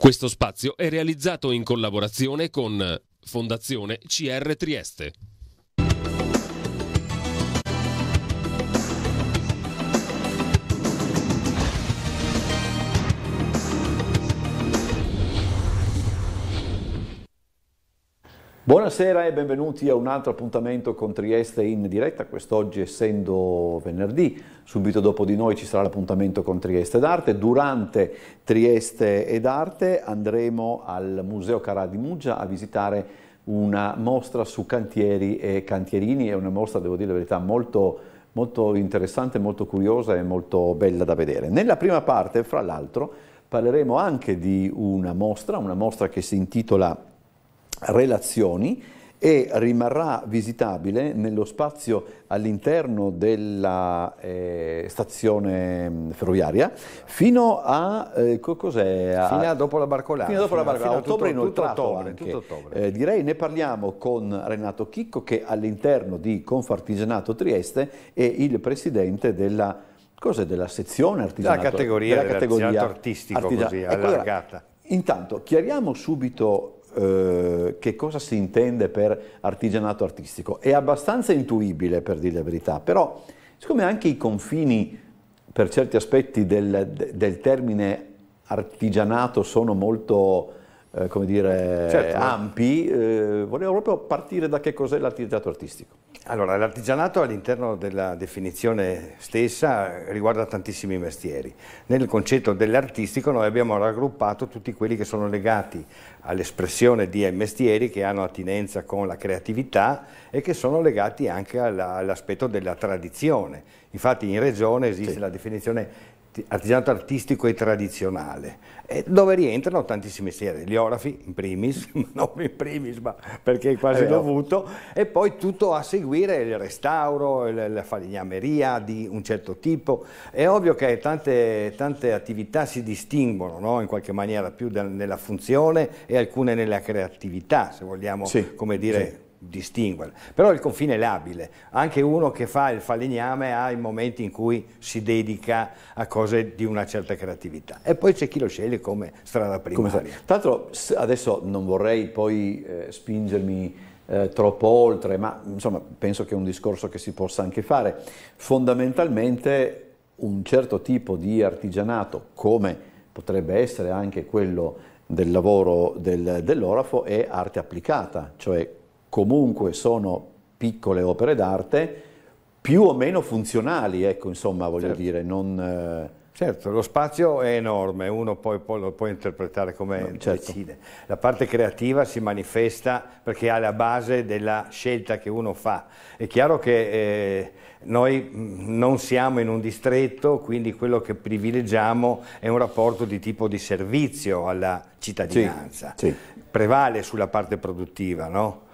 Questo spazio è realizzato in collaborazione con Fondazione CR Trieste. Buonasera e benvenuti a un altro appuntamento con Trieste in diretta, quest'oggi essendo venerdì, subito dopo di noi ci sarà l'appuntamento con Trieste d'Arte, durante Trieste ed Arte andremo al Museo Carà di Muggia a visitare una mostra su cantieri e cantierini, è una mostra, devo dire la verità, molto, molto interessante, molto curiosa e molto bella da vedere. Nella prima parte, fra l'altro, parleremo anche di una mostra, una mostra che si intitola relazioni e rimarrà visitabile nello spazio all'interno della eh, stazione mm, ferroviaria fino a, eh, cos'è? fino a dopo la Barcolana fino a dopo la Barcolana, fino a, ottobre tutto, tutto ottobre, tutto ottobre. Eh, direi ne parliamo con Renato Chicco che all'interno di Confartigianato Trieste è il presidente della, cos'è della sezione artigianato della categoria, della categoria artistico artigianato. così allargata ecco, allora, intanto chiariamo subito eh, che cosa si intende per artigianato artistico. È abbastanza intuibile, per dire la verità, però siccome anche i confini, per certi aspetti, del, del termine artigianato sono molto eh, come dire, certo. ampi, eh, volevo proprio partire da che cos'è l'artigianato artistico. Allora, l'artigianato all'interno della definizione stessa riguarda tantissimi mestieri. Nel concetto dell'artistico noi abbiamo raggruppato tutti quelli che sono legati all'espressione di mestieri che hanno attinenza con la creatività e che sono legati anche all'aspetto della tradizione. Infatti in regione esiste sì. la definizione artigianato artistico e tradizionale, dove rientrano tantissimi mestieri, gli orafi in primis, non in primis ma perché è quasi è eh, dovuto, e poi tutto a seguire il restauro, la falegnameria di un certo tipo, è ovvio che tante, tante attività si distinguono no? in qualche maniera più nella funzione e alcune nella creatività, se vogliamo sì, dire, sì distinguere. Però il confine è labile, anche uno che fa il falegname ha i momenti in cui si dedica a cose di una certa creatività e poi c'è chi lo sceglie come strada primaria. Tra l'altro adesso non vorrei poi eh, spingermi eh, troppo oltre, ma insomma penso che è un discorso che si possa anche fare. Fondamentalmente un certo tipo di artigianato come potrebbe essere anche quello del lavoro del, dell'orafo è arte applicata, cioè comunque sono piccole opere d'arte, più o meno funzionali, ecco, insomma, voglio certo. dire, non... Eh, certo, lo spazio è enorme, uno poi, poi lo può interpretare come no, certo. decide. La parte creativa si manifesta perché è alla base della scelta che uno fa. È chiaro che eh, noi mm, non siamo in un distretto, quindi quello che privilegiamo è un rapporto di tipo di servizio alla cittadinanza. Sì, sì. Prevale sulla parte produttiva, no?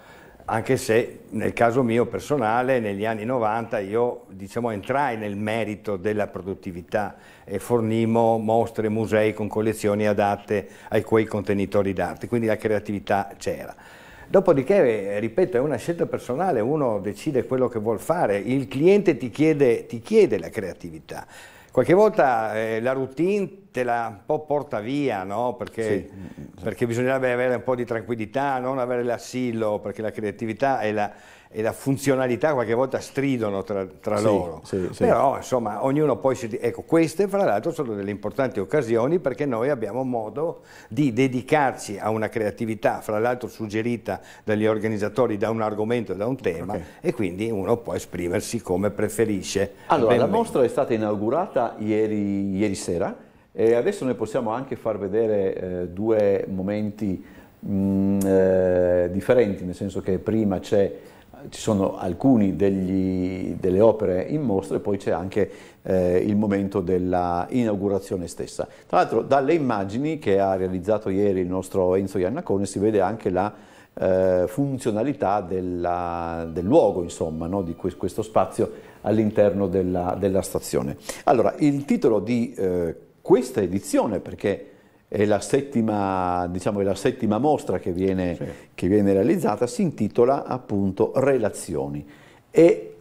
anche se nel caso mio personale negli anni 90 io diciamo, entrai nel merito della produttività e fornimo mostre, musei con collezioni adatte ai quei contenitori d'arte, quindi la creatività c'era. Dopodiché, ripeto, è una scelta personale, uno decide quello che vuole fare, il cliente ti chiede, ti chiede la creatività. Qualche volta eh, la routine te la un po' porta via, no? perché, sì. perché, bisognerebbe avere un po' di tranquillità, non avere l'assillo, perché la creatività è la e la funzionalità qualche volta stridono tra, tra sì, loro. Sì, sì. Però insomma ognuno poi si... Ecco, queste fra l'altro sono delle importanti occasioni perché noi abbiamo modo di dedicarci a una creatività, fra l'altro suggerita dagli organizzatori da un argomento, da un tema okay. e quindi uno può esprimersi come preferisce. Allora, ben la ben. mostra è stata inaugurata ieri, ieri, sera e adesso noi possiamo anche far vedere eh, due momenti mh, mm, eh, differenti, nel senso che prima c'è ci sono alcune delle opere in mostra e poi c'è anche eh, il momento dell'inaugurazione stessa. Tra l'altro dalle immagini che ha realizzato ieri il nostro Enzo Iannacone si vede anche la eh, funzionalità della, del luogo, insomma, no? di questo spazio all'interno della, della, stazione. Allora, il titolo di eh, questa edizione, perché è la settima, diciamo, è la settima mostra che viene, sì. che viene realizzata, si intitola appunto Relazioni e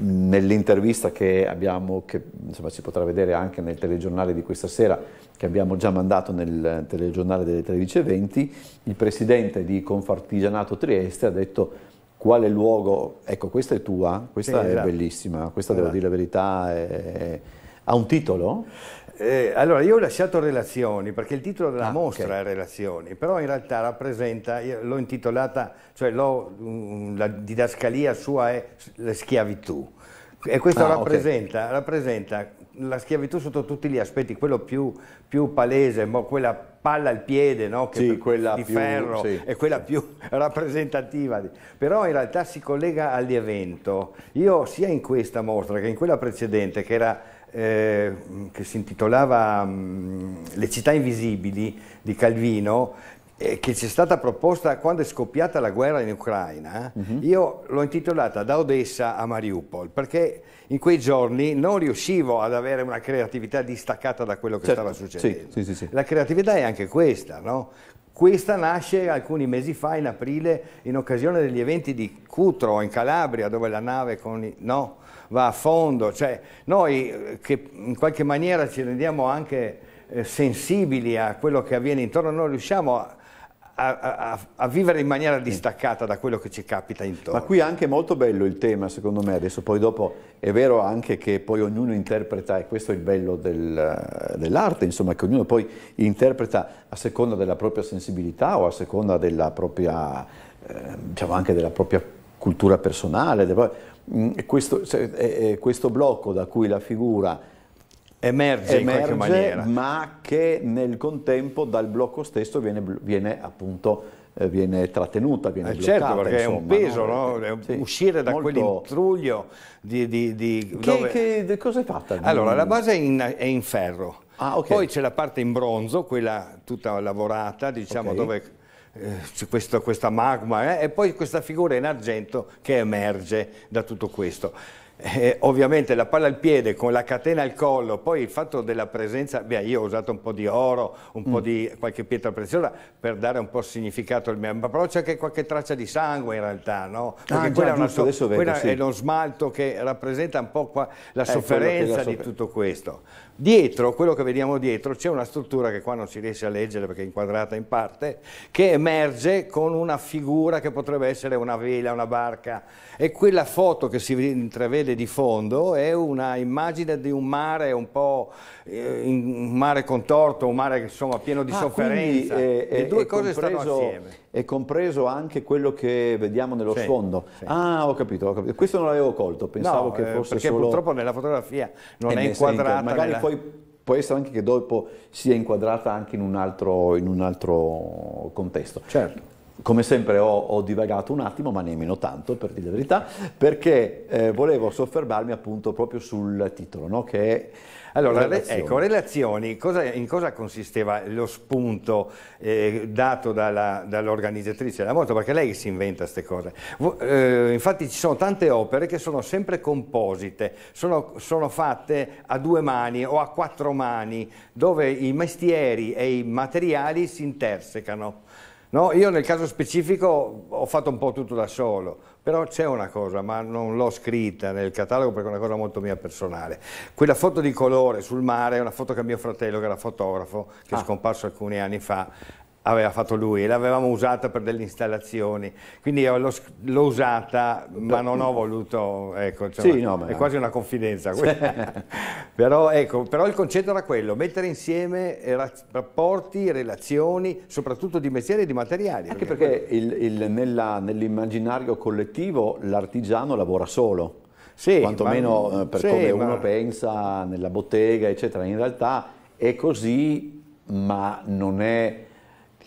nell'intervista che abbiamo, che insomma, si potrà vedere anche nel telegiornale di questa sera, che abbiamo già mandato nel telegiornale delle 13.20, il presidente di Confartigianato Trieste ha detto quale luogo, ecco questa è tua, questa sì, è esatto. bellissima, questa esatto. devo dire la verità, è... ha un titolo? Eh, allora, io ho lasciato relazioni, perché il titolo della ah, mostra okay. è relazioni, però in realtà rappresenta, l'ho intitolata, cioè mm, la didascalia sua è la schiavitù. E questo ah, rappresenta, okay. rappresenta, la schiavitù sotto tutti gli aspetti, quello più, più palese, quella palla al piede no? sì, di più, ferro, sì. è quella più rappresentativa. Però in realtà si collega all'evento. Io sia in questa mostra che in quella precedente, che era eh, che si intitolava mm, Le città invisibili di Calvino, eh, che ci è stata proposta quando è scoppiata la guerra in Ucraina, uh eh, -huh. Mhm. io l'ho intitolata Da Odessa a Mariupol, perché in quei giorni non riuscivo ad avere una creatività distaccata da quello che certo. stava succedendo. Sì, sì, sì, la creatività è anche questa, no? Questa nasce alcuni mesi fa, in aprile, in occasione degli eventi di Cutro, in Calabria, dove la nave con... I... No, va a fondo, cioè noi eh, che in qualche maniera ci rendiamo anche eh, sensibili a quello che avviene intorno, non riusciamo a, a, a, a, vivere in maniera distaccata da quello che ci capita intorno. Ma qui è anche molto bello il tema, secondo me, adesso poi dopo è vero anche che poi ognuno interpreta, e questo è il bello del, eh, dell'arte, insomma, che ognuno poi interpreta a seconda della propria sensibilità o a seconda della propria, eh, diciamo anche della propria cultura personale. Mm, questo, questo blocco da cui la figura emerge, emerge in maniera. ma che nel contempo dal blocco stesso viene, viene appunto eh, viene trattenuta, viene eh bloccata. Certo, perché insomma, è un peso, no? Eh, no? Sì, uscire da molto... quell'intruglio di... di, di che, dove... che, cosa è fatta? Allora, la mm. base è in, è in ferro, ah, okay. poi c'è la parte in bronzo, quella tutta lavorata, diciamo, okay. dove eh, questo, questa magma eh, e poi questa figura in argento che emerge da tutto questo. Eh, ovviamente la palla al piede con la catena al collo, poi il fatto della presenza, beh, io ho usato un po' di oro, un mm. po' di qualche pietra preziosa per dare un po' significato al mio, ma però c'è anche qualche traccia di sangue in realtà, no? Perché ah, quella, già, è, giusto, so, quella sì. è lo smalto che rappresenta un po' qua, la è ecco, sofferenza la di tutto questo. Dietro, quello che vediamo dietro, c'è una struttura che qua non si riesce a leggere perché è inquadrata in parte, che emerge con una figura che potrebbe essere una vela, una barca e quella foto che si intravede vede di fondo è una immagine di un mare un po' eh, un mare contorto, un mare insomma pieno di ah, sofferenza. Quindi, eh, le due cose compreso, stanno assieme. È compreso anche quello che vediamo nello sì, sfondo. Sì. Ah, ho capito, ho capito. Questo non l'avevo colto, pensavo no, che eh, fosse perché solo... purtroppo nella fotografia non è, è eh inquadrata. Magari nella... poi può essere anche che dopo sia inquadrata anche in un altro, in un altro contesto. Certo come sempre ho, ho, divagato un attimo, ma nemmeno tanto per dire la verità, perché eh, volevo soffermarmi appunto proprio sul titolo, no? che è allora, relazioni. ecco, relazioni, cosa, in cosa consisteva lo spunto eh, dato dall'organizzatrice della moto? Perché lei si inventa queste cose. V eh, infatti ci sono tante opere che sono sempre composite, sono, sono, fatte a due mani o a quattro mani, dove i mestieri e i materiali si intersecano. No, io nel caso specifico ho fatto un po' tutto da solo, però c'è una cosa, ma non l'ho scritta nel catalogo perché è una cosa molto mia personale. Quella foto di colore sul mare è una foto che mio fratello, che era fotografo, che ah. è scomparso alcuni anni fa, aveva fatto lui e l'avevamo usata per delle installazioni, quindi l'ho usata ma non ho voluto, ecco, cioè, sì, no, è no. quasi una confidenza. però, ecco, però il concetto era quello, mettere insieme rapporti, relazioni, soprattutto di mestieri e di materiali. Anche perché, perché nell'immaginario collettivo l'artigiano lavora solo. Sì, quantomeno ma, eh, per sì, come ma... uno pensa nella bottega, eccetera. In realtà è così, ma non è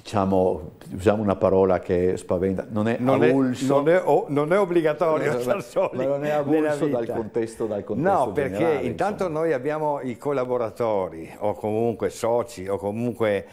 diciamo, usiamo una parola che spaventa, non è non avulso. È, non, è, oh, non, è, obbligatorio star soli. non è avulso dal contesto, dal contesto No, perché generale, intanto insomma. noi abbiamo i collaboratori o comunque soci o comunque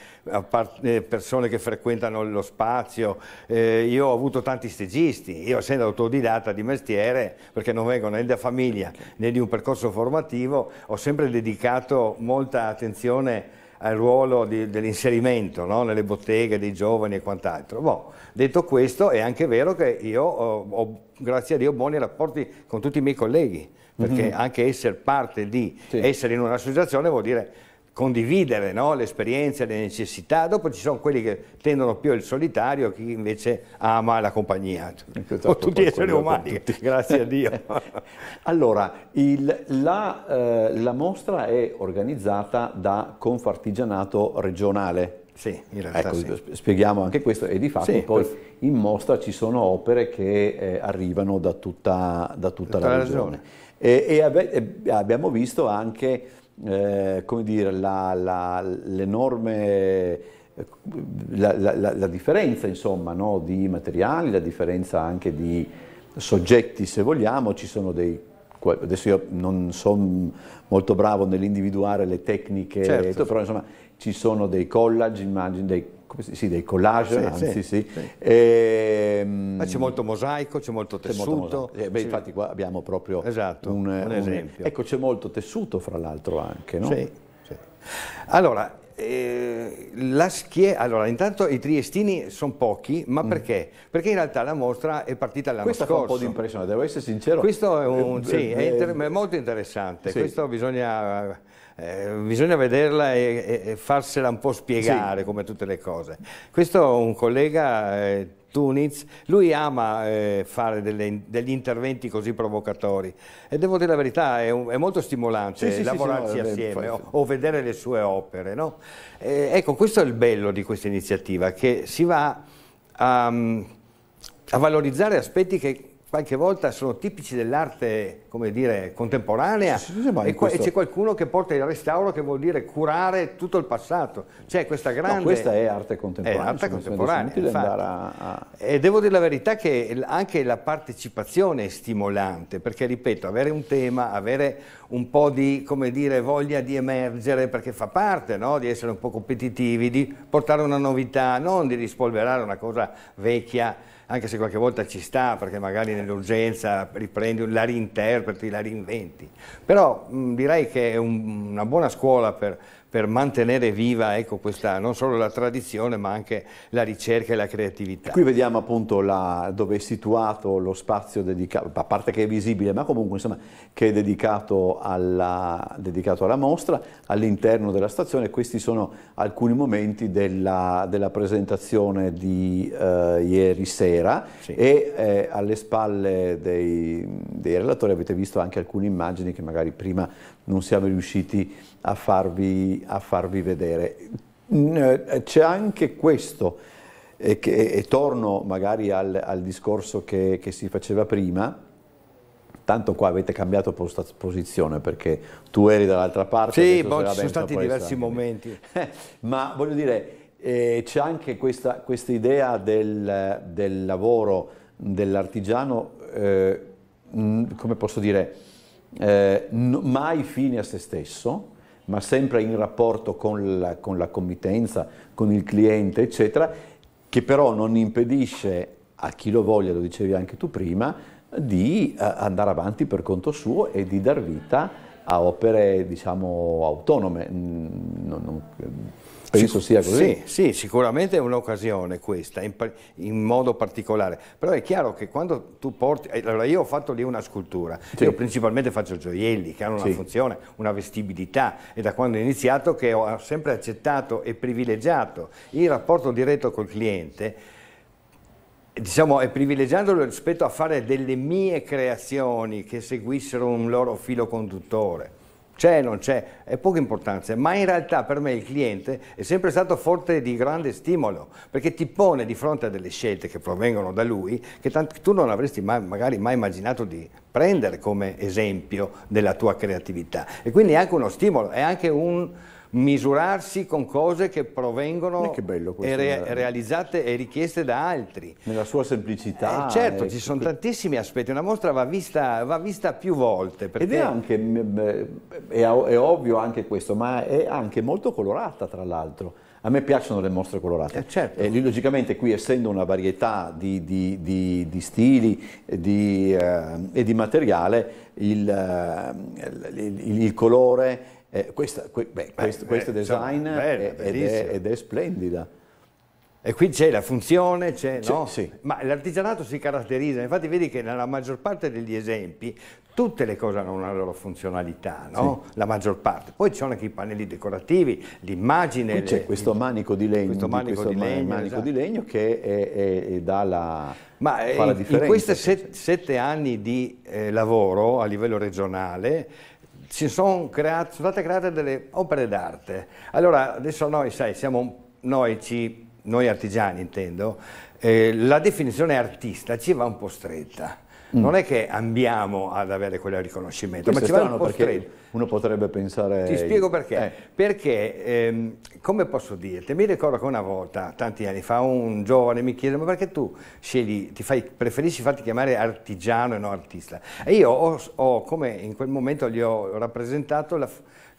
eh, persone che frequentano lo spazio. Eh, io ho avuto tanti stegisti, io essendo autodidatta di mestiere, perché non vengo né da famiglia né di un percorso formativo, ho sempre dedicato molta attenzione a al ruolo di, dell'inserimento no? nelle botteghe dei giovani e quant'altro. Bon, detto questo è anche vero che io ho, ho, grazie a Dio, buoni rapporti con tutti i miei colleghi, perché mm -hmm. anche essere parte di, sì. essere in un'associazione vuol dire condividere no? le esperienze, le necessità, dopo ci sono quelli che tendono più il solitario, chi invece ama la compagnia, eh, o tutti gli esseri umani, grazie a Dio. allora, il, la, eh, la, mostra è organizzata da Confartigianato regionale. Sì, in realtà ecco, sì. spieghiamo anche questo e di fatto sì, poi per... in mostra ci sono opere che eh, arrivano da tutta, da tutta, tutta la, la regione. regione. E, e abbiamo visto anche eh, come dire, l'enorme... Eh, la, la, la, la, differenza insomma, no? di materiali, la differenza anche di soggetti se vogliamo, ci sono dei adesso io non sono molto bravo nell'individuare le tecniche, certo. però insomma ci sono dei collage, immagini, dei sì, dei collage, sì, anzi sì. sì. E, ehm, Ma c'è molto mosaico, c'è molto tessuto. Molto eh, beh, infatti qua abbiamo proprio esatto, un, un, esempio. Un, ecco, c'è molto tessuto fra l'altro anche, no? Sì. Allora, eh, la schiera, allora intanto i triestini sono pochi, ma mm. perché? Perché in realtà la mostra è partita l'anno Questa scorso. Questa fa un po' di impressione, devo essere sincero. Questo è, un, eh, sì, eh, eh, è, inter molto interessante, sì. questo bisogna, eh, bisogna vederla e, e, farsela un po' spiegare sì. come tutte le cose. Questo un collega Tuniz, lui ama eh, fare delle, degli interventi così provocatori e devo dire la verità, è, un, è molto stimolante sì, sì, lavorarci sì, no, assieme o, o, vedere le sue opere. No? Eh, ecco, questo è il bello di questa iniziativa, che si va a, mm, a valorizzare aspetti che qualche volta sono tipici dell'arte dire, contemporanea sì, sì, e, questo... c'è qualcuno che porta il restauro che vuol dire curare tutto il passato. C'è questa grande... No, questa è arte contemporanea. È arte contemporanea, a, a... E devo dire la verità che anche la partecipazione è stimolante, perché ripeto, avere un tema, avere un po' di dire, voglia di emergere, perché fa parte no? di essere un po' competitivi, di portare una novità, non di rispolverare una cosa vecchia anche se qualche volta ci sta, perché magari nell'urgenza riprendi, la reinterpreti, la reinventi. Però mh, direi che è un, una buona scuola per, per mantenere viva ecco, questa, non solo la tradizione ma anche la ricerca e la creatività. Qui vediamo appunto la, dove è situato lo spazio dedicato, a parte che è visibile ma comunque insomma che è dedicato alla, dedicato alla mostra, all'interno della stazione questi sono alcuni momenti della, della presentazione di eh, ieri sera sì. e eh, alle spalle dei, dei relatori avete visto anche alcune immagini che magari prima non siamo riusciti a farvi, a farvi vedere. Mm, eh, c'è anche questo, eh, e, che, e torno magari al, al discorso che, che si faceva prima, tanto qua avete cambiato posizione perché tu eri dall'altra parte. Sì, boh, ci sono stati diversi stati. momenti. Ma voglio dire, eh, c'è anche questa, questa idea del, del lavoro dell'artigiano, eh, mm, come posso dire, eh, mai fine a se stesso, ma sempre in rapporto con la, con la committenza, con il cliente, eccetera, che però non impedisce a chi lo voglia, lo dicevi anche tu prima, di eh, andare avanti per conto suo e di dar vita a opere, diciamo, autonome. Non, non, Penso sia così. Sì, sì sicuramente è un'occasione questa, in, in, modo particolare. Però è chiaro che quando tu porti... Eh, allora io ho fatto lì una scultura, sì. io principalmente faccio gioielli che hanno una sì. funzione, una vestibilità e da quando ho iniziato che ho sempre accettato e privilegiato il rapporto diretto col cliente diciamo, e privilegiandolo rispetto a fare delle mie creazioni che seguissero un loro filo conduttore c'è, non c'è, è poca importanza, ma in realtà per me il cliente è sempre stato forte di grande stimolo, perché ti pone di fronte a delle scelte che provengono da lui, che tu non avresti mai, magari mai immaginato di prendere come esempio della tua creatività. E quindi è anche uno stimolo, è anche un misurarsi con cose che provengono che questo, e re realizzate e richieste da altri. Nella sua semplicità. Eh, certo, eh, ci sono tantissimi aspetti, una mostra va vista, va vista più volte. Ed è anche, mm, mm, è, è ovvio anche questo, ma è anche molto colorata tra l'altro. A me piacciono le mostre colorate. Eh, certo. eh, logicamente qui essendo una varietà di, di, di, di stili eh, e di materiale, il, eh, il, il colore eh, questa, que, beh, questo, beh, questo, design insomma, bella, è, ed, è, ed, è, splendida. E qui c'è la funzione, c'è, c'è no? Sì. Ma l'artigianato si caratterizza, infatti vedi che nella maggior parte degli esempi tutte le cose hanno una loro funzionalità, no? sì. la maggior parte. Poi ci sono anche i pannelli decorativi, l'immagine. Qui c'è le, questo manico di legno, questo manico, questo di, legno, manico esatto. di legno che è, è, è dà la, Ma fa eh, in, la differenza. In questi set, sette anni di eh, lavoro a livello regionale si sono create, son state create delle opere d'arte. Allora, adesso noi, sai, siamo noi, ci, noi artigiani intendo, eh, la definizione artista ci va un po' stretta. Mm. Non è che andiamo ad avere quel riconoscimento, Questo ma ci vanno perché Uno potrebbe pensare... Ti spiego perché. Eh. Perché, ehm, come posso dirti, mi ricordo che una volta, tanti anni fa, un giovane mi chiese ma perché tu scegli, fai, preferisci farti chiamare artigiano e non artista? E io ho, ho, come in quel momento gli ho rappresentato la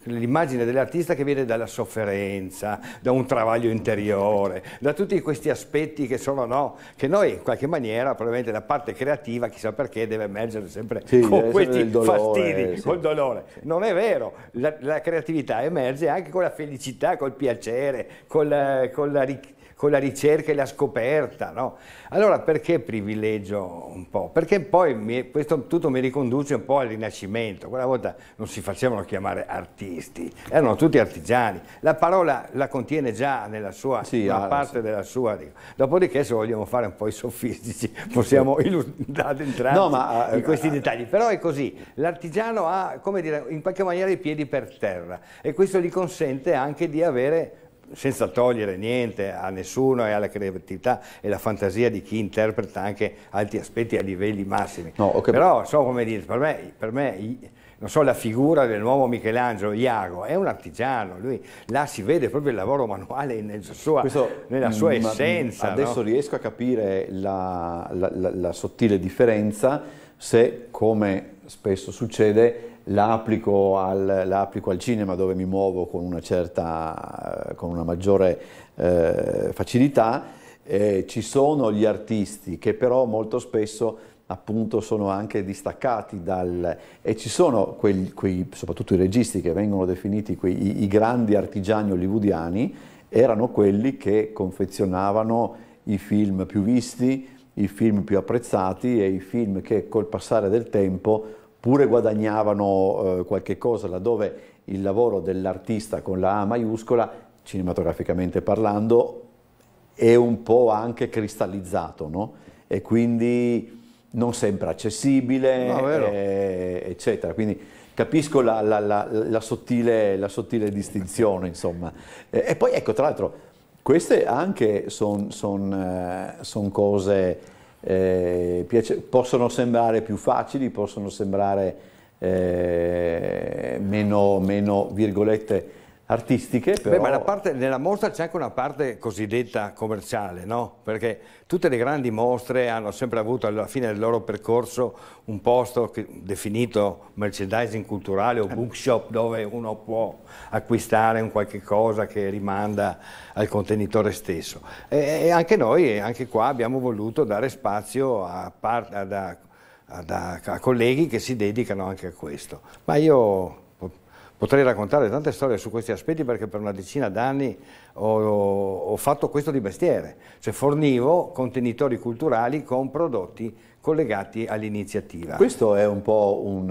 l'immagine dell'artista che viene dalla sofferenza, da un travaglio interiore, da tutti questi aspetti che sono no, che noi in qualche maniera, probabilmente la parte creativa, chissà perché, deve emergere sempre sì, con questi dolore, fastidi, sì. col dolore. Non è vero, la, la, creatività emerge anche con la felicità, col piacere, con la, eh, con la ricchezza con la ricerca e la scoperta. No? Allora perché privilegio un po'? Perché poi mi, questo tutto mi riconduce un po' al Rinascimento. Quella volta non si facevano chiamare artisti, erano tutti artigiani. La parola la contiene già nella sua sì, una allora, ah, parte sì. della sua. Dopodiché se vogliamo fare un po' i sofistici possiamo entrare no, in eh, questi eh, dettagli. Però è così, l'artigiano ha come dire, in qualche maniera i piedi per terra e questo gli consente anche di avere senza togliere niente a nessuno e alla creatività e alla fantasia di chi interpreta anche altri aspetti a livelli massimi. No, okay. Però so come dire, per me, per me so, la figura del nuovo Michelangelo, Iago, è un artigiano, lui là si vede proprio il lavoro manuale nel sua, Questo, nella sua mm, essenza. Adesso no? riesco a capire la, la, la, la sottile differenza se, come spesso succede, la applico, al, la applico al, cinema dove mi muovo con una, certa, eh, con una maggiore eh, facilità. Eh, ci sono gli artisti che però molto spesso appunto sono anche distaccati dal... e ci sono quei, quei soprattutto i registi che vengono definiti quei, i, i grandi artigiani hollywoodiani, erano quelli che confezionavano i film più visti, i film più apprezzati e i film che col passare del tempo pure guadagnavano eh, qualche cosa laddove il lavoro dell'artista con la A maiuscola, cinematograficamente parlando, è un po' anche cristallizzato, no? E quindi non sempre accessibile, no, eh, eccetera. Quindi capisco la, la, la, sottile, la, sottile, distinzione, insomma. E, e poi, ecco, tra l'altro, queste anche sono son, son eh, cose eh, piace, possono sembrare più facili, possono sembrare eh, meno, meno, virgolette, artistiche. Però... Beh, ma parte, nella mostra c'è anche una parte cosiddetta commerciale, no? perché tutte le grandi mostre hanno sempre avuto alla fine del loro percorso un posto che, definito merchandising culturale o eh. bookshop dove uno può acquistare un qualche cosa che rimanda al contenitore stesso. E, e anche noi, anche qua, abbiamo voluto dare spazio a, part, a, a colleghi che si dedicano anche a questo. Ma io Potrei raccontare tante storie su questi aspetti perché per una decina d'anni ho, ho, fatto questo di mestiere, cioè fornivo contenitori culturali con prodotti collegati all'iniziativa. Questo è un po' un...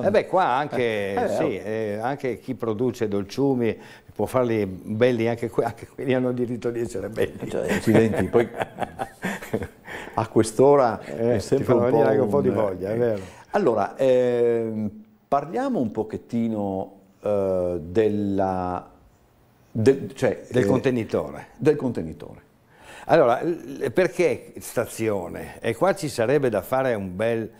eh beh, qua anche, eh, eh sì, oh. eh, anche, chi produce dolciumi può farli belli, anche, que anche quelli hanno diritto di essere belli. Eh, cioè, accidenti, poi a quest'ora eh, è sempre un po', un... un po' di voglia, è eh. vero. Allora, ehm Parliamo un pochettino eh, della, de, cioè, del, eh, contenitore. del contenitore. Allora, perché stazione? E qua ci sarebbe da fare un bel,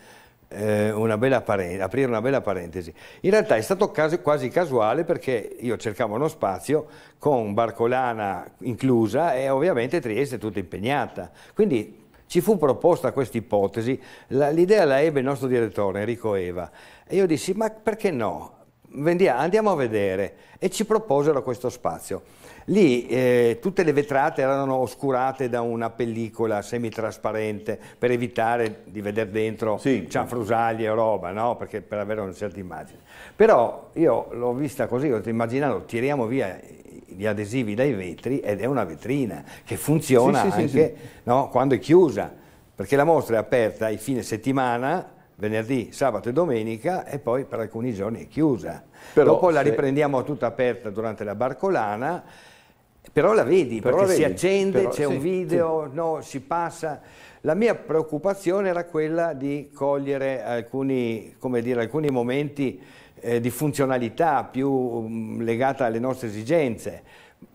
eh, una bella aprire una bella parentesi. In realtà è stato caso, quasi casuale perché io cercavo uno spazio con Barcolana inclusa e ovviamente Trieste è tutta impegnata. Quindi ci fu proposta questa ipotesi, l'idea la ebbe il nostro direttore Enrico Eva e io dissi ma perché no? andiamo a vedere e ci proposero questo spazio. Lì eh, tutte le vetrate erano oscurate da una pellicola semitrasparente per evitare di vedere dentro sì. cianfrusaglie e roba, no? Perché per avere una certa immagine. Però io l'ho vista così, ho detto immaginando, tiriamo via gli adesivi dai vetri ed è una vetrina che funziona sì, sì, anche sì, no, quando è chiusa, perché la mostra è aperta ai fine settimana, venerdì, sabato e domenica e poi per alcuni giorni è chiusa. Però Dopo se... la riprendiamo tutta aperta durante la barcolana, però la vedi, però perché la vedi, si accende, c'è un video, no, si passa. La mia preoccupazione era quella di cogliere alcuni, dire, alcuni momenti eh, di funzionalità, più mh, mm, legata alle nostre esigenze.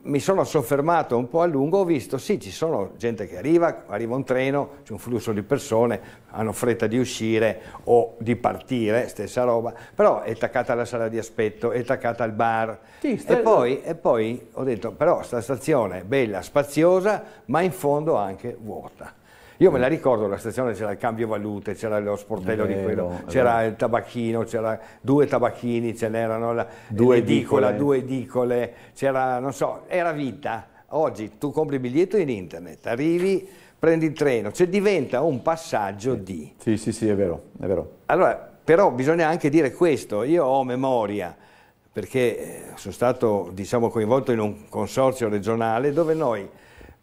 Mi sono soffermato un po' a lungo, ho visto sì, ci sono gente che arriva, arriva un treno, c'è un flusso di persone, hanno fretta di uscire o di partire, stessa roba, però è attaccata alla sala di aspetto, è attaccata al bar. Sì, e, poi, e poi ho detto, però sta stazione è bella, spaziosa, ma in fondo anche vuota. Io me la ricordo la stazione, c'era il cambio valute, c'era lo sportello vero, di quello, c'era il tabacchino, c'era due tabacchini, ce n'erano due edicola, edicole. due edicole, c'era, non so, era vita. Oggi tu compri il biglietto in internet, arrivi, prendi il treno, cioè diventa un passaggio sì. di... Sì, sì, sì, è vero, è vero. Allora, però bisogna anche dire questo, io ho memoria, perché eh, sono stato diciamo, coinvolto in un consorzio regionale dove noi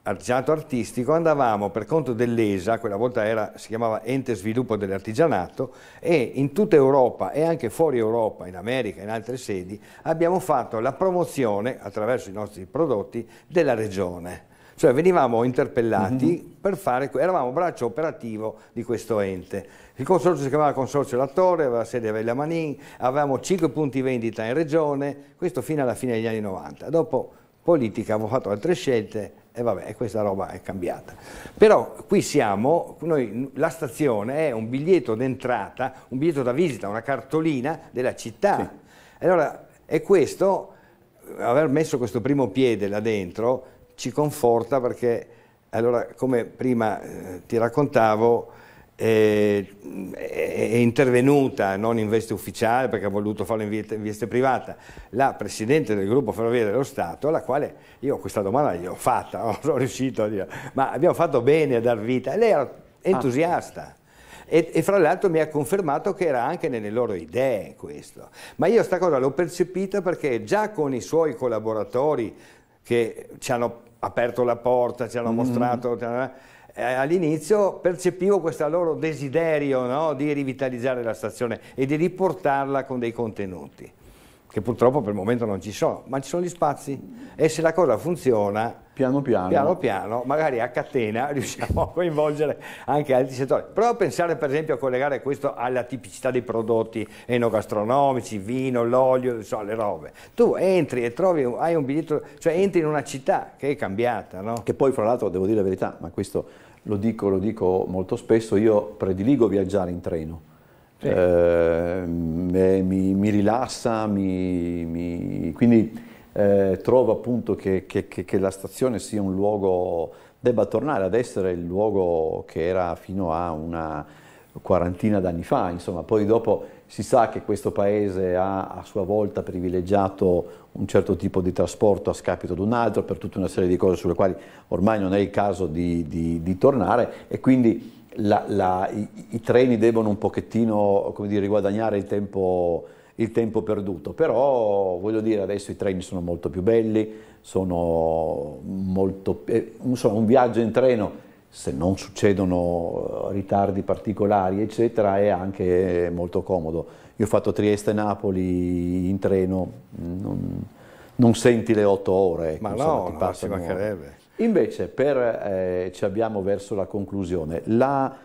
artigianato artistico andavamo per conto dell'ESA, quella volta era, si chiamava Ente Sviluppo dell'Artigianato, e in tutta Europa e anche fuori Europa, in America e in altre sedi, abbiamo fatto la promozione, attraverso i nostri prodotti, della regione. Cioè venivamo interpellati mm -hmm. per fare, eravamo braccio operativo di questo ente. Il consorzio si chiamava Consorzio La Torre, aveva sede a Vella Manin, avevamo 5 punti vendita in regione, questo fino alla fine degli anni 90. Dopo politica abbiamo fatto altre scelte e vabbè, questa roba è cambiata. Però qui siamo, noi, la stazione è un biglietto d'entrata, un biglietto da visita, una cartolina della città. Sì. Allora, e questo, aver messo questo primo piede là dentro, ci conforta perché, allora, come prima eh, ti raccontavo, eh, è intervenuta, non in veste ufficiale perché ha voluto farlo in veste, in veste privata, la Presidente del gruppo Ferrovie dello Stato, alla quale io questa domanda gli ho fatta, non sono riuscito a dire, ma abbiamo fatto bene a dar vita, lei era entusiasta. Ah. E, e, fra l'altro mi ha confermato che era anche nelle loro idee questo. Ma io sta cosa l'ho percepita perché già con i suoi collaboratori che ci hanno aperto la porta, ci hanno mm. mostrato eh, all'inizio percepivo questo loro desiderio no, di rivitalizzare la stazione e di riportarla con dei contenuti, che purtroppo per il momento non ci sono, ma ci sono gli spazi e se la cosa funziona... Piano piano. piano piano. magari a catena riusciamo a coinvolgere anche altri settori. Provo a pensare per esempio a collegare questo alla tipicità dei prodotti enogastronomici, vino, l'olio, insomma, le robe. Tu entri e trovi, hai un biglietto, cioè entri in una città che è cambiata. No? Che poi fra l'altro devo dire la verità, ma questo lo dico, lo dico molto spesso, io prediligo viaggiare in treno. Sì. Eh, mi, mi, rilassa, mi, mi, quindi eh, trovo appunto che, che, che, la stazione sia un luogo, debba tornare ad essere il luogo che era fino a una quarantina d'anni fa, insomma, poi dopo si sa che questo paese ha a sua volta privilegiato un certo tipo di trasporto a scapito di un altro per tutta una serie di cose sulle quali ormai non è il caso di, di, di tornare e quindi la, la, i, i, treni devono un pochettino dire, riguadagnare il tempo, il tempo, perduto, però voglio dire adesso i treni sono molto più belli, sono molto, eh, insomma, un viaggio in treno se non succedono eh, ritardi particolari, eccetera, è anche molto comodo. Io ho fatto Trieste-Napoli in treno, non, non, senti le otto ore. Ecco, Ma no, no ci mancherebbe. Invece per, eh, ci abbiamo verso la conclusione. La,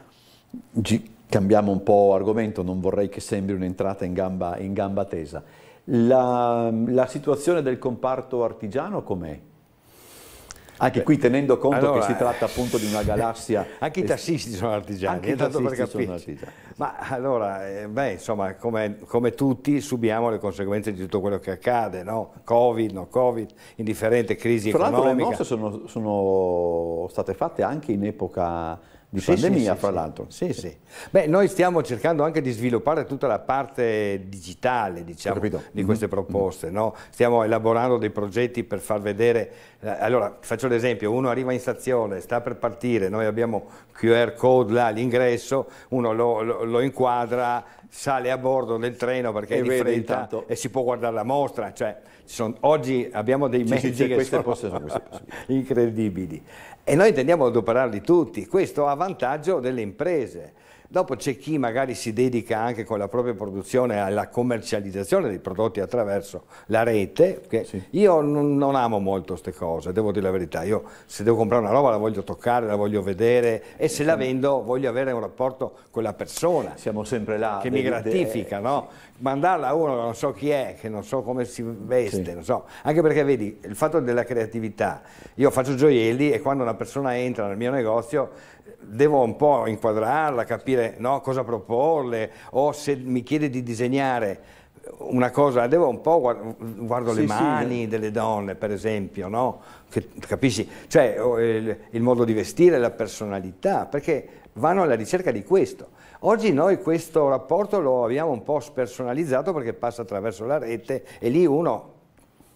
cambiamo un po' argomento, non vorrei che sembri un'entrata in gamba, in gamba tesa. La, la situazione del comparto artigiano com'è? Anche Beh, qui tenendo conto allora, che si tratta appunto di una eh, galassia... Anche i tassisti sono artigiani, anche i tassisti sono artigiani. Ma allora, eh, beh, insomma, come, come, tutti subiamo le conseguenze di tutto quello che accade, no? Covid, no Covid, indifferente, crisi Fra economica. Tra l'altro le mosse sono, sono state fatte anche in epoca di sì, pandemia, sì, fra sì, l'altro. Sì, sì. Beh, noi stiamo cercando anche di sviluppare tutta la parte digitale, diciamo, di queste mm-hmm. proposte. No? Stiamo elaborando dei progetti per far vedere... Eh, allora, faccio l'esempio, uno arriva in stazione, sta per partire, noi abbiamo QR code là all'ingresso, uno lo, lo, lo inquadra sale a bordo del treno perché e è di fretta intanto... e si può guardare la mostra. Cioè, sono, oggi abbiamo dei mezzi sì, sì, cioè, che sono possono, incredibili e noi tendiamo ad operarli tutti, questo a vantaggio delle imprese. Dopo c'è chi magari si dedica anche con la propria produzione alla commercializzazione dei prodotti attraverso la rete. Sì. Io non, non, amo molto queste cose, devo dire la verità. Io se devo comprare una roba la voglio toccare, la voglio vedere e se la vendo voglio avere un rapporto con la persona. Siamo sempre là. Che mi gratifica, no? mandarla a uno che non so chi è, che non so come si veste, sì. non so. anche perché vedi il fatto della creatività, io faccio gioielli e quando una persona entra nel mio negozio devo un po' inquadrarla, capire no, cosa proporle o se mi chiede di disegnare una cosa, devo un po' guardo, guardo sì, le mani sì. delle donne per esempio, no? che, capisci? Cioè eh, il, il modo di vestire, la personalità, perché vanno alla ricerca di questo. Oggi noi questo rapporto lo abbiamo un po' spersonalizzato perché passa attraverso la rete e lì uno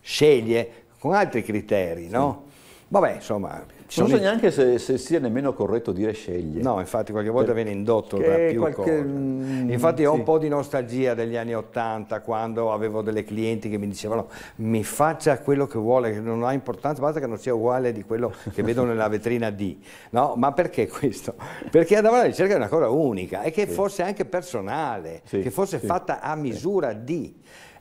sceglie con altri criteri, no? Vabbè, insomma... Non so neanche se, se, sia nemmeno corretto dire sceglie. No, infatti qualche volta viene indotto da più qualche... cose. Mm, infatti sì. ho un po' di nostalgia degli anni Ottanta quando avevo delle clienti che mi dicevano mi faccia quello che vuole, che non ha importanza, basta che non sia uguale di quello che vedo nella vetrina D. No, ma perché questo? Perché andavano alla ricerca è una cosa unica e che sì. fosse anche personale, sì. che fosse fatta a misura di...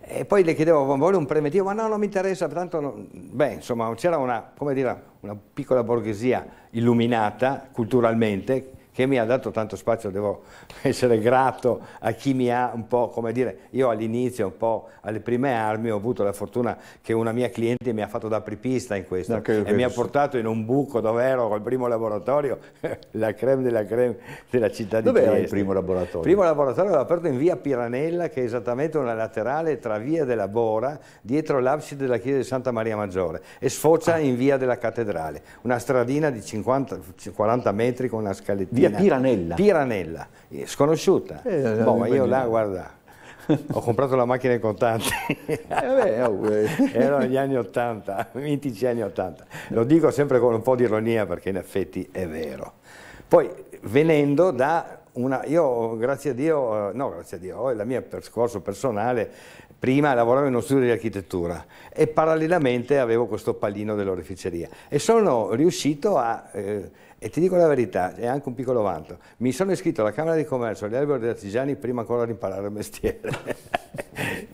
E poi le chiedevo, vuole un premio? Dico, Ma no, non mi interessa, tanto... Non... Beh, insomma, c'era una, una, piccola borghesia illuminata culturalmente, che mi ha dato tanto spazio, devo essere grato a chi mi ha un po', come dire, io all'inizio, un po' alle prime armi, ho avuto la fortuna che una mia cliente mi ha fatto da apripista in questo okay, e okay, mi ha portato in un buco dove ero col primo laboratorio, la creme della creme della città dove di Trieste. Dove era il primo laboratorio? Il primo laboratorio l'ho aperto in via Piranella, che è esattamente una laterale tra via della Bora, dietro l'abside della chiesa di Santa Maria Maggiore e sfocia ah. in via della cattedrale, una stradina di 50, 40 metri con una scaletta via Piranella. Piranella, eh, sconosciuta. Eh, eh boh, io là, guarda, ho comprato la macchina in contanti. eh, oh, eh. Erano gli anni 80, mitici anni 80. Lo dico sempre con un po' di ironia perché in effetti è vero. Poi venendo da una, io grazie a Dio, no grazie a Dio, ho il mio percorso personale, prima lavoravo in uno studio di architettura e parallelamente avevo questo pallino dell'oreficeria e sono riuscito a... Eh, e ti dico la verità, è anche un piccolo vanto. Mi sono iscritto alla Camera di Commercio agli alberi degli artigiani prima ancora di imparare il mestiere.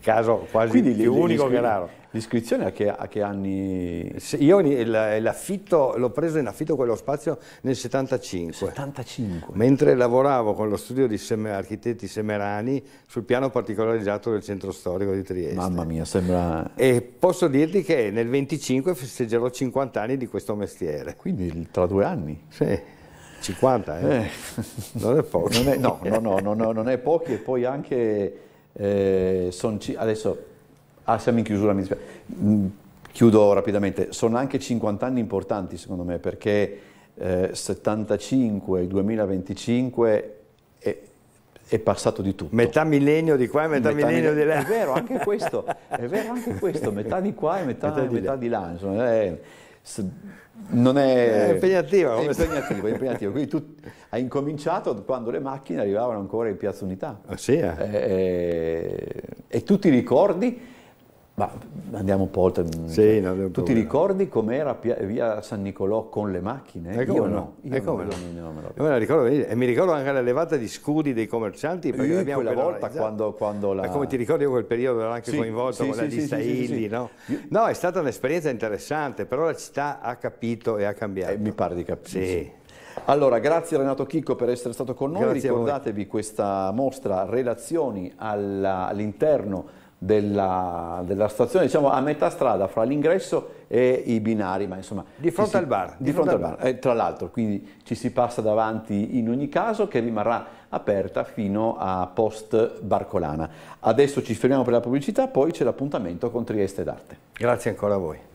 Caso quasi Quindi, più unico che raro. L'iscrizione a che, a che anni? Se io l'affitto, l'ho preso in affitto quello spazio nel 75. 75. Mentre lavoravo con lo studio di Sem- architetti Semerani sul piano particolarizzato del centro storico di Trieste. Mamma mia, sembra... E posso dirti che nel 25 festeggerò 50 anni di questo mestiere. Quindi tra due anni? Sì. 50, eh? eh. Non è poco. Non è, no, no, no, no, non è pochi e poi anche... Eh, sono, adesso Ah, siamo in chiusura, mi dispiace. Mm, chiudo rapidamente. Sono anche 50 anni importanti secondo me perché eh, 75, 2025 è, è, passato di tutto. Metà millennio di qua e metà, metà millennio, di là. È vero anche questo, è vero anche questo, metà di qua e metà, metà, di, metà là. di, là. Insomma, è, non è, è impegnativo, è impegnativo, è impegnativo. Quindi tu hai incominciato quando le macchine arrivavano ancora in Piazza Unità. Oh, sì, eh. e, eh, e, eh, e tu ti ricordi ma andiamo un po' oltre. Sì, mm. tu ti ricordi com'era via San Nicolò con le macchine? E ecco come io no. Io e ecco come non, me lo ricordo. E mi ricordo anche la levata di scudi dei commercianti. Perché io abbiamo quella volta esatto. quando, quando la... Ma come ti ricordi io quel periodo ero anche sì, coinvolto sì, con sì, la sì, lista Illi, no? No, è stata un'esperienza interessante, però la città ha capito e ha cambiato. Eh, mi pare di capire. Sì. Allora, grazie Renato Chicco per essere stato con noi. Grazie Ricordatevi questa mostra Relazioni all'interno della, della, stazione, diciamo a metà strada fra l'ingresso e i binari, ma insomma... Di fronte si, al bar. Di, fronte, fronte al bar, eh, tra l'altro, quindi ci si passa davanti in ogni caso che rimarrà aperta fino a post Barcolana. Adesso ci fermiamo per la pubblicità, poi c'è l'appuntamento con Trieste d'Arte. Grazie ancora a voi.